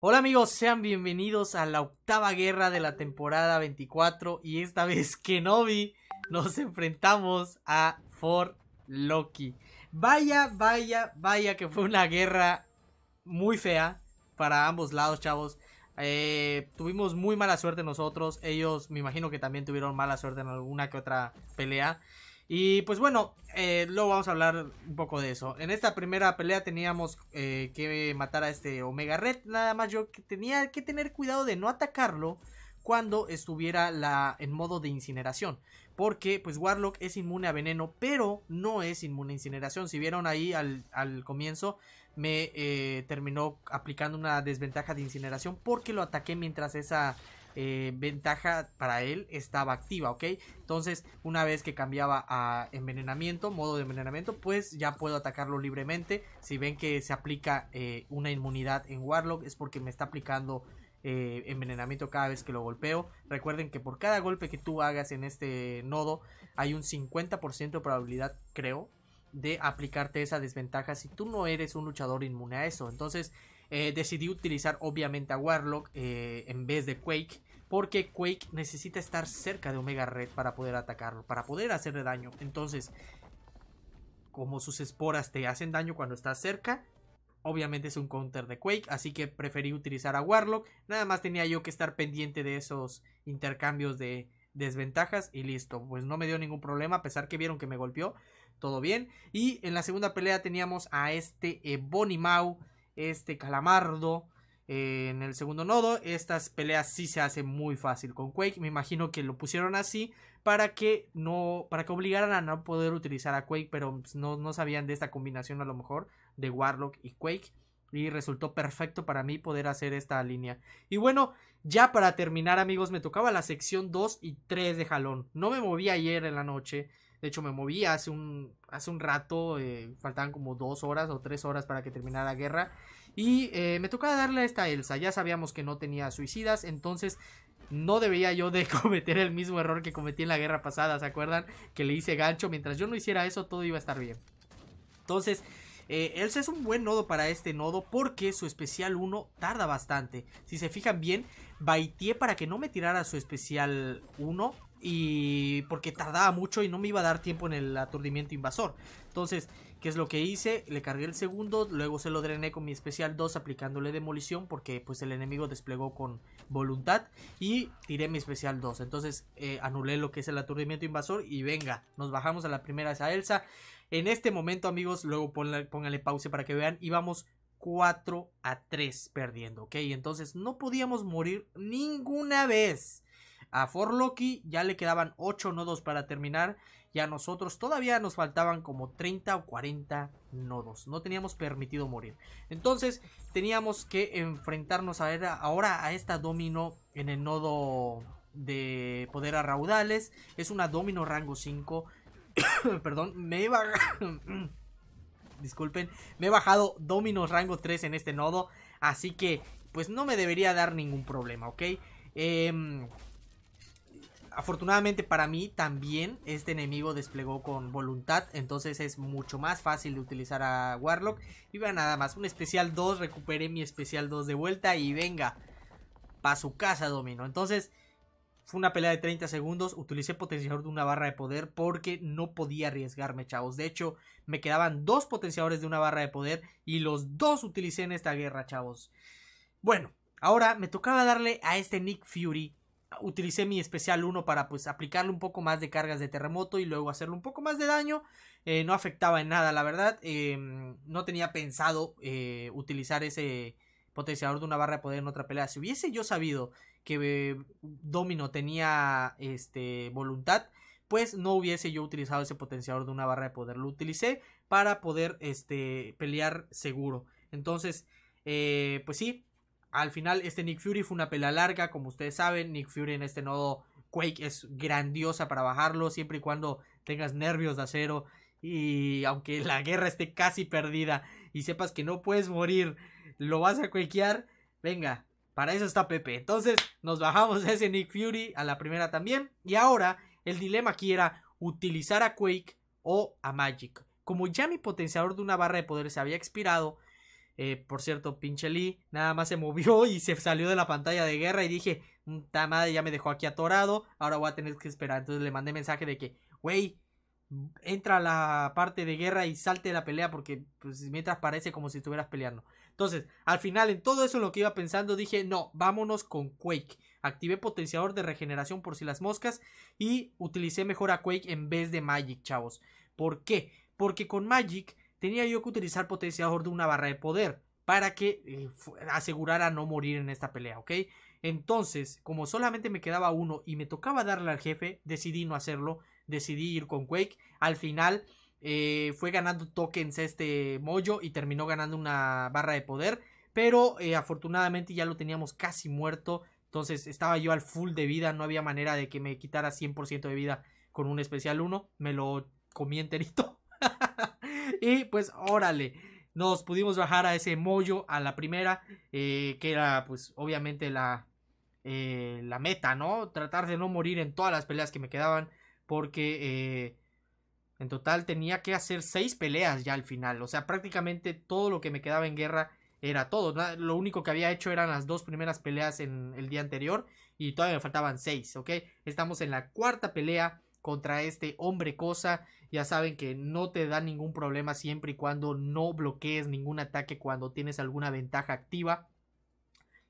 Hola amigos, sean bienvenidos a la octava guerra de la temporada 24 y esta vez Kenobi nos enfrentamos a for Loki. Vaya, vaya, vaya que fue una guerra muy fea para ambos lados, chavos. Eh, tuvimos muy mala suerte nosotros, ellos me imagino que también tuvieron mala suerte en alguna que otra pelea. Y pues bueno, eh, luego vamos a hablar un poco de eso. En esta primera pelea teníamos eh, que matar a este Omega Red. Nada más yo tenía que tener cuidado de no atacarlo cuando estuviera la, en modo de incineración. Porque pues Warlock es inmune a veneno, pero no es inmune a incineración. Si vieron ahí al, comienzo, me eh, terminó aplicando una desventaja de incineración porque lo ataqué mientras esa eh, ventaja para él estaba activa, ¿ok? Entonces, una vez que cambiaba a envenenamiento, modo de envenenamiento, pues ya puedo atacarlo libremente. Si ven que se aplica eh, una inmunidad en Warlock, es porque me está aplicando eh, envenenamiento cada vez que lo golpeo. Recuerden que por cada golpe que tú hagas en este nodo, hay un 50% de probabilidad, creo, de aplicarte esa desventaja si tú no eres un luchador inmune a eso. Entonces, decidí utilizar obviamente a Warlock en vez de Quake. Porque Quake necesita estar cerca de Omega Red para poder atacarlo, para poder hacerle daño. Entonces, como sus esporas te hacen daño cuando estás cerca, obviamente es un counter de Quake, así que preferí utilizar a Warlock. Nada más tenía yo que estar pendiente de esos intercambios de desventajas y listo. Pues no me dio ningún problema, a pesar que vieron que me golpeó, todo bien. Y en la segunda pelea teníamos a este Ebony Mau, este Calamardo en el segundo nodo. Estas peleas sí se hacen muy fácil con Quake. Me imagino que lo pusieron así para que no, para que obligaran a no poder utilizar a Quake, pero pues, no, sabían de esta combinación a lo mejor de Warlock y Quake. Y resultó perfecto para mí poder hacer esta línea. Y bueno, ya para terminar amigos, me tocaba la sección 2 y 3 de jalón. No me moví ayer en la noche. De hecho, me moví hace un, hace un rato, eh, faltaban como dos horas o tres horas para que terminara la guerra. Y eh, me tocaba darle a esta Elsa. Ya sabíamos que no tenía suicidas, entonces no debería yo de cometer el mismo error que cometí en la guerra pasada, ¿se acuerdan? Que le hice gancho, mientras yo no hiciera eso todo iba a estar bien. Entonces, eh, Elsa es un buen nodo para este nodo porque su especial 1 tarda bastante. Si se fijan bien, baitié para que no me tirara su especial 1 y porque tardaba mucho y no me iba a dar tiempo en el aturdimiento invasor. Entonces, ¿Qué es lo que hice? Le cargué el segundo, luego se lo drené con mi especial 2 aplicándole demolición porque pues el enemigo desplegó con voluntad y tiré mi especial 2. Entonces eh, anulé lo que es el aturdimiento invasor y venga, nos bajamos a la primera esa Elsa. En este momento amigos, luego pónganle pause para que vean y vamos 4 a 3 perdiendo, ¿ok? Entonces no podíamos morir ninguna vez. A Forloki ya le quedaban 8 nodos para terminar y a nosotros todavía nos faltaban como 30 o 40 nodos. No teníamos permitido morir. Entonces teníamos que enfrentarnos a ahora a esta domino en el nodo de poder a raudales. Es una domino rango 5. Perdón, me iba... Disculpen, me he bajado Domino rango 3 en este nodo. Así que, pues no me debería dar ningún problema, ¿ok? Eh, afortunadamente para mí también este enemigo desplegó con voluntad, entonces es mucho más fácil de utilizar a Warlock. Y vean nada más, un especial 2, recuperé mi especial 2 de vuelta y venga, pa' su casa Domino. Entonces fue una pelea de 30 segundos, utilicé potenciador de una barra de poder porque no podía arriesgarme chavos. De hecho, me quedaban dos potenciadores de una barra de poder y los dos utilicé en esta guerra chavos. Bueno, ahora me tocaba darle a este Nick Fury utilicé mi especial 1 para pues aplicarle un poco más de cargas de terremoto y luego hacerle un poco más de daño. Eh, no afectaba en nada, la verdad. Em, no tenía pensado eh, utilizar ese potenciador de una barra de poder en otra pelea. Si hubiese yo sabido que eh, Domino tenía este, voluntad, pues no hubiese yo utilizado ese potenciador de una barra de poder. Lo utilicé para poder este, pelear seguro. Entonces, pues sí, al final este Nick Fury fue una pela larga, como ustedes saben, Nick Fury en este nodo Quake es grandiosa para bajarlo, siempre y cuando tengas nervios de acero y aunque la guerra esté casi perdida y sepas que no puedes morir, lo vas a quakear. venga, para eso está Pepe. Entonces nos bajamos ese Nick Fury a la primera también y ahora el dilema aquí era utilizar a Quake o a Magic. Como ya mi potenciador de una barra de poder se había expirado, eh, por cierto, pinche Lee nada más se movió y se salió de la pantalla de guerra y dije, ta madre, ya me dejó aquí atorado, ahora voy a tener que esperar. Entonces le mandé mensaje de que, wey, entra a la parte de guerra y salte de la pelea porque pues, mientras parece como si estuvieras peleando. Entonces, al final, en todo eso en lo que iba pensando, dije, no, vámonos con Quake. Activé potenciador de regeneración por si las moscas y utilicé mejor a Quake en vez de Magic, chavos. ¿Por qué? Porque con Magic tenía yo que utilizar potenciador de una barra de poder para que eh, asegurara no morir en esta pelea, ¿ok? Entonces, como solamente me quedaba uno y me tocaba darle al jefe, decidí no hacerlo, decidí ir con Quake. Al final eh, fue ganando tokens este mollo y terminó ganando una barra de poder, pero eh, afortunadamente ya lo teníamos casi muerto, entonces estaba yo al full de vida, no había manera de que me quitara 100% de vida con un especial Uno, me lo comí enterito y pues órale, nos pudimos bajar a ese mollo a la primera, eh, que era pues obviamente la, eh, la meta, ¿no? Tratar de no morir en todas las peleas que me quedaban, porque eh, en total tenía que hacer seis peleas ya al final, o sea, prácticamente todo lo que me quedaba en guerra era todo. Lo único que había hecho eran las dos primeras peleas en el día anterior y todavía me faltaban seis, ¿ok? Estamos en la cuarta pelea contra este hombre cosa. Ya saben que no te da ningún problema siempre y cuando no bloquees ningún ataque cuando tienes alguna ventaja activa.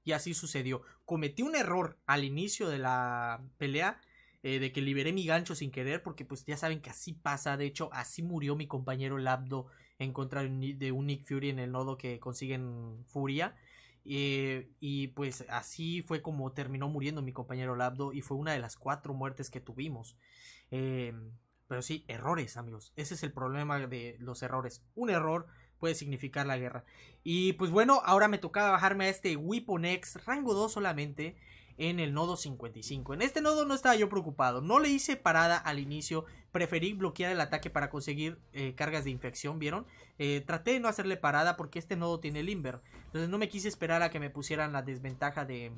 Y así sucedió. Cometí un error al inicio de la pelea. Eh, de que liberé mi gancho sin querer. Porque pues ya saben que así pasa. De hecho, así murió mi compañero Labdo en contra de un Nick Fury en el nodo que consiguen Furia. Eh, y pues así fue como terminó muriendo mi compañero Labdo y fue una de las cuatro muertes que tuvimos. Em, pero sí, errores, amigos. Ese es el problema de los errores. Un error puede significar la guerra. Y pues bueno, ahora me tocaba bajarme a este X rango 2 solamente en el nodo 55. En este nodo no estaba yo preocupado, no le hice parada al inicio, preferí bloquear el ataque para conseguir eh, cargas de infección, ¿vieron? Eh, traté de no hacerle parada porque este nodo tiene Limber, entonces no me quise esperar a que me pusieran la desventaja de,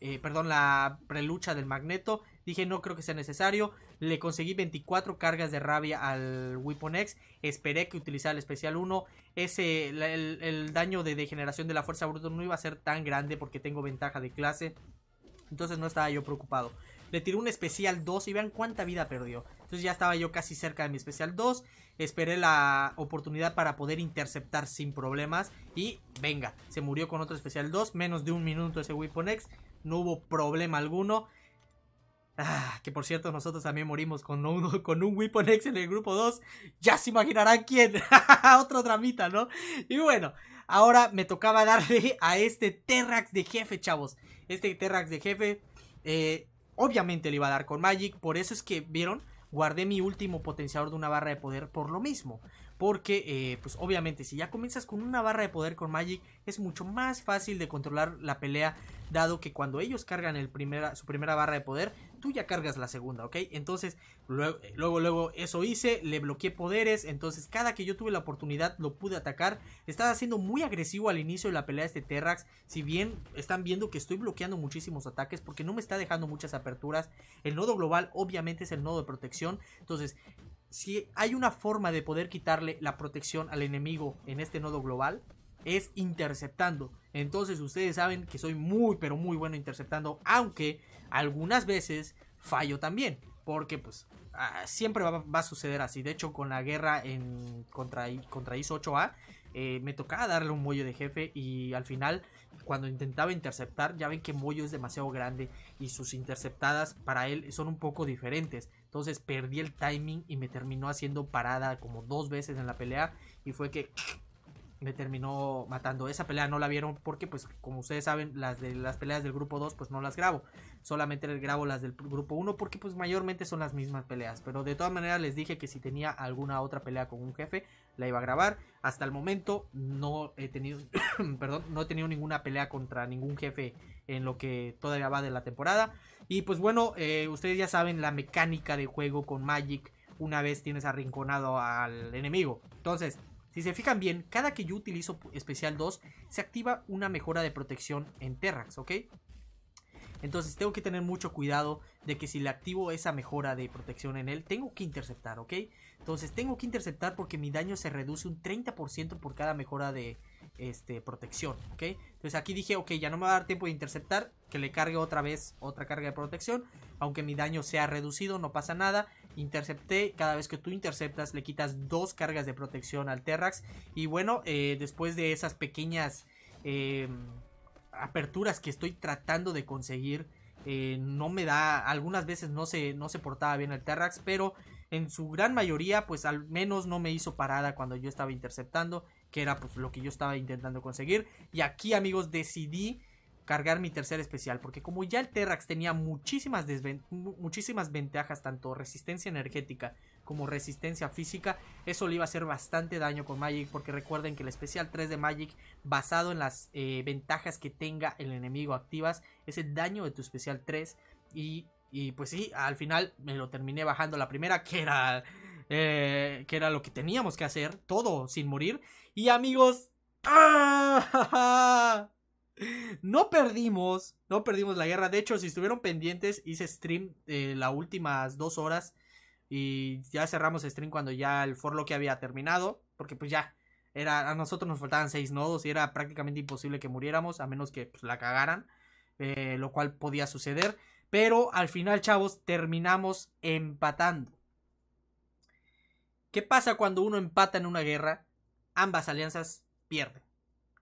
eh, perdón, la prelucha del Magneto. Dije, no creo que sea necesario. Le conseguí 24 cargas de rabia al Weapon X. Esperé que utilizara el especial 1. Ese, el, daño de degeneración de la fuerza bruta no iba a ser tan grande porque tengo ventaja de clase. Entonces no estaba yo preocupado. Le tiré un especial 2 y vean cuánta vida perdió. Entonces ya estaba yo casi cerca de mi especial 2. Esperé la oportunidad para poder interceptar sin problemas. Y venga, se murió con otro especial 2. Menos de un minuto ese Weapon X no hubo problema alguno. Ah, que por cierto, nosotros también morimos con un, con un Weapon X en el grupo 2. Ya se imaginarán quién. Otro dramita, ¿no? Y bueno, ahora me tocaba darle a este Terrax de jefe, chavos. Este Terrax de jefe, eh, obviamente le iba a dar con Magic. Por eso es que, ¿vieron? Guardé mi último potenciador de una barra de poder por lo mismo. Porque, eh, pues obviamente, si ya comienzas con una barra de poder con Magic, es mucho más fácil de controlar la pelea, dado que cuando ellos cargan el primera, su primera barra de poder, tú ya cargas la segunda, ¿ok? Entonces, eh, luego, luego, eso hice, le bloqueé poderes, entonces cada que yo tuve la oportunidad lo pude atacar. Estaba siendo muy agresivo al inicio de la pelea este Terrax, si bien están viendo que estoy bloqueando muchísimos ataques porque no me está dejando muchas aperturas. El nodo global obviamente es el nodo de protección, entonces si hay una forma de poder quitarle la protección al enemigo en este nodo global, es interceptando. Entonces ustedes saben que soy muy pero muy bueno interceptando, aunque algunas veces fallo también, porque pues ah, siempre va, a suceder así. De hecho con la guerra en, contra, contra 8 a eh, me tocaba darle un muelle de jefe y al final cuando intentaba interceptar, ya ven que Moyo es demasiado grande y sus interceptadas para él son un poco diferentes. Entonces perdí el timing y me terminó haciendo parada como dos veces en la pelea y fue que me terminó matando. Esa pelea no la vieron porque, pues, como ustedes saben, las de las peleas del grupo 2, pues no las grabo. Solamente les grabo las del grupo 1 porque, pues, mayormente son las mismas peleas. Pero de todas maneras les dije que si tenía alguna otra pelea con un jefe, la iba a grabar. Hasta el momento no he tenido, perdón, no he tenido ninguna pelea contra ningún jefe en lo que todavía va de la temporada. Y pues bueno, eh, ustedes ya saben la mecánica de juego con Magic una vez tienes arrinconado al enemigo. Entonces, si se fijan bien, cada que yo utilizo especial 2 se activa una mejora de protección en Terrax, ¿ok? Entonces tengo que tener mucho cuidado de que si le activo esa mejora de protección en él, tengo que interceptar, ¿ok? Entonces tengo que interceptar porque mi daño se reduce un 30% por cada mejora de este, protección, ¿ok? Entonces aquí dije, ok, ya no me va a dar tiempo de interceptar, que le cargue otra vez otra carga de protección. Aunque mi daño sea reducido, no pasa nada. Intercepté, cada vez que tú interceptas le quitas dos cargas de protección al Terrax. Y bueno, eh, después de esas pequeñas em, aperturas que estoy tratando de conseguir... Eh, no me da, algunas veces no se, no se portaba bien el Terrax, pero en su gran mayoría, pues al menos no me hizo parada cuando yo estaba interceptando, que era pues, lo que yo estaba intentando conseguir. Y aquí, amigos, decidí cargar mi tercer especial, porque como ya el Terrax tenía muchísimas, muchísimas ventajas, tanto resistencia energética como resistencia física, eso le iba a hacer bastante daño con Magic, porque recuerden que el especial 3 de Magic, basado en las eh, ventajas que tenga el enemigo activas, es el daño de tu especial 3 y y pues sí, al final me lo terminé bajando la primera, que era, eh, que era lo que teníamos que hacer, todo sin morir. Y amigos, ¡ah! no perdimos, no perdimos la guerra. De hecho, si estuvieron pendientes, hice stream eh, las últimas dos horas. Y ya cerramos stream cuando ya el forlock había terminado. Porque pues ya, era, a nosotros nos faltaban seis nodos y era prácticamente imposible que muriéramos, a menos que pues, la cagaran. Eh, lo cual podía suceder. Pero al final, chavos, terminamos empatando. ¿Qué pasa cuando uno empata en una guerra? Ambas alianzas pierden.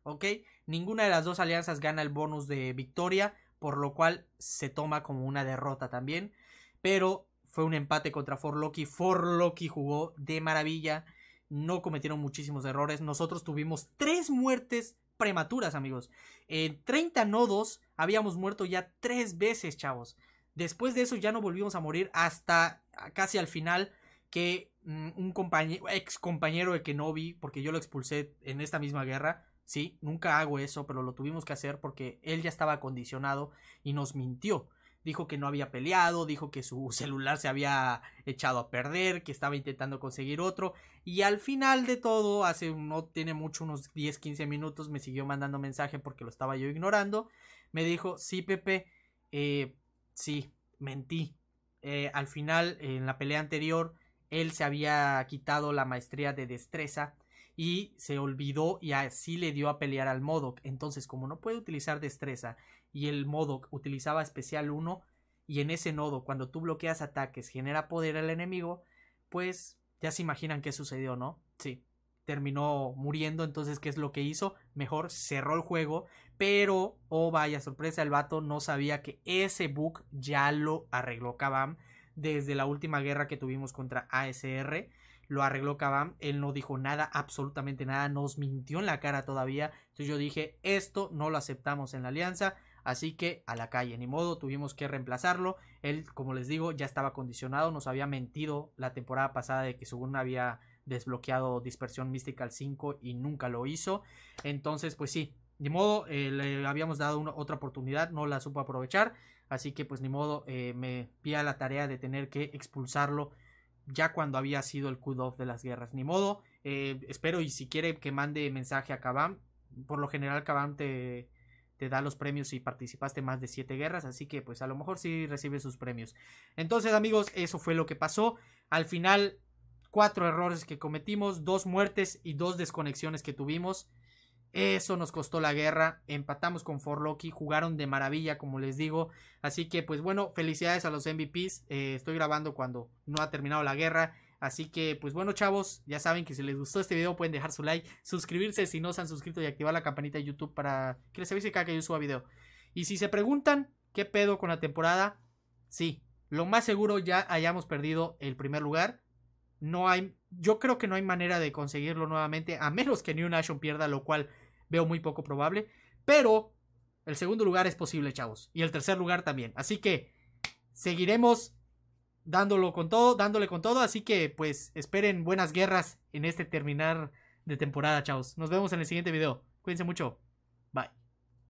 ¿Ok? Ninguna de las dos alianzas gana el bonus de victoria, por lo cual se toma como una derrota también. Pero fue un empate contra Forloki. Forloki jugó de maravilla. No cometieron muchísimos errores. Nosotros tuvimos tres muertes prematuras, amigos. En 30 nodos habíamos muerto ya tres veces, chavos. Después de eso ya no volvimos a morir hasta casi al final que mm, un compañero, ex compañero de Kenobi, porque yo lo expulsé en esta misma guerra, sí, nunca hago eso, pero lo tuvimos que hacer porque él ya estaba acondicionado y nos mintió dijo que no había peleado, dijo que su celular se había echado a perder, que estaba intentando conseguir otro. Y al final de todo, hace no tiene mucho, unos 10, 15 minutos, me siguió mandando mensaje porque lo estaba yo ignorando. Me dijo, sí, Pepe, eh, sí, mentí. Eh, al final, en la pelea anterior, él se había quitado la maestría de destreza y se olvidó y así le dio a pelear al Modoc. Entonces, como no puede utilizar destreza y el modo utilizaba especial 1 y en ese nodo cuando tú bloqueas ataques genera poder al enemigo, pues ya se imaginan qué sucedió, ¿no? Sí, terminó muriendo, entonces ¿qué es lo que hizo? Mejor cerró el juego, pero, oh vaya sorpresa, el vato no sabía que ese bug ya lo arregló Kabam desde la última guerra que tuvimos contra ASR. Lo arregló Kabam, él no dijo nada, absolutamente nada, nos mintió en la cara todavía. Entonces yo dije, esto no lo aceptamos en la alianza, Así que a la calle, ni modo, tuvimos que reemplazarlo. Él, como les digo, ya estaba condicionado, nos había mentido la temporada pasada de que según había desbloqueado Dispersión Mystical 5 y nunca lo hizo. Entonces, pues sí, ni modo, eh, le habíamos dado una, otra oportunidad, no la supo aprovechar. Así que pues ni modo, eh, me pía la tarea de tener que expulsarlo ya cuando había sido el cut-off de las guerras. Ni modo, eh, espero y si quiere que mande mensaje a Kabam. Por lo general Kabam te, te da los premios si participaste más de siete guerras, así que pues a lo mejor sí recibes sus premios. Entonces amigos, eso fue lo que pasó. Al final, cuatro errores que cometimos, dos muertes y dos desconexiones que tuvimos. Eso nos costó la guerra, empatamos con Forloki, jugaron de maravilla como les digo, así que pues bueno, felicidades a los MVPs, eh, estoy grabando cuando no ha terminado la guerra, Así que, pues bueno, chavos, ya saben que si les gustó este video pueden dejar su like, suscribirse si no se han suscrito y activar la campanita de YouTube para que les avise cada que yo suba video. Y si se preguntan qué pedo con la temporada, sí, lo más seguro ya hayamos perdido el primer lugar. No hay, yo creo que no hay manera de conseguirlo nuevamente, a menos que New Nation pierda, lo cual veo muy poco probable. Pero el segundo lugar es posible, chavos. Y el tercer lugar también. Así que seguiremos dándolo con todo, dándole con todo. Así que pues esperen buenas guerras en este terminar de temporada, chavos. Nos vemos en el siguiente video. Cuídense mucho.